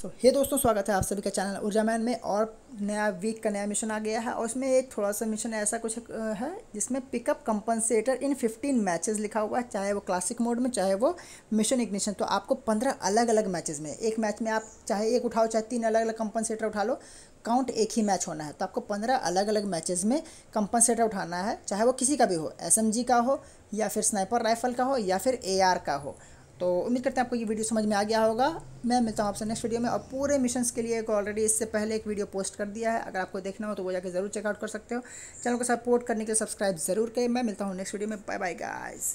सो so, हे दोस्तों स्वागत है आप सभी का चैनल ऊर्जा मैन में और नया वीक का नया मिशन आ गया है और उसमें एक थोड़ा सा मिशन ऐसा कुछ है जिसमें पिकअप कंपनसेटर इन 15 मैचेस लिखा हुआ है चाहे वो क्लासिक मोड में चाहे वो मिशन इग्निशन तो आपको 15 अलग अलग मैचेस में एक मैच में आप चाहे एक उठाओ चाहे तीन अलग अलग कंपनसेटर उठा लो काउंट एक ही मैच होना है तो आपको पंद्रह अलग अलग मैचेज में कंपनसेटर उठाना है चाहे वो किसी का भी हो एस का हो या फिर स्नाइपर राइफल का हो या फिर ए का हो तो उम्मीद करते हैं आपको ये वीडियो समझ में आ गया होगा मैं मिलता हूँ आपसे नेक्स्ट वीडियो में और पूरे मिशंस के लिए एक ऑलरेडी इससे पहले एक वीडियो पोस्ट कर दिया है अगर आपको देखना हो तो वो जाकर जरूर चेकआउट कर सकते हो चैनल को सपोर्ट करने के लिए सब्सक्राइब जरूर करें मैं मिलता हूँ नेक्स्ट वीडियो में बाय बाय गाइज़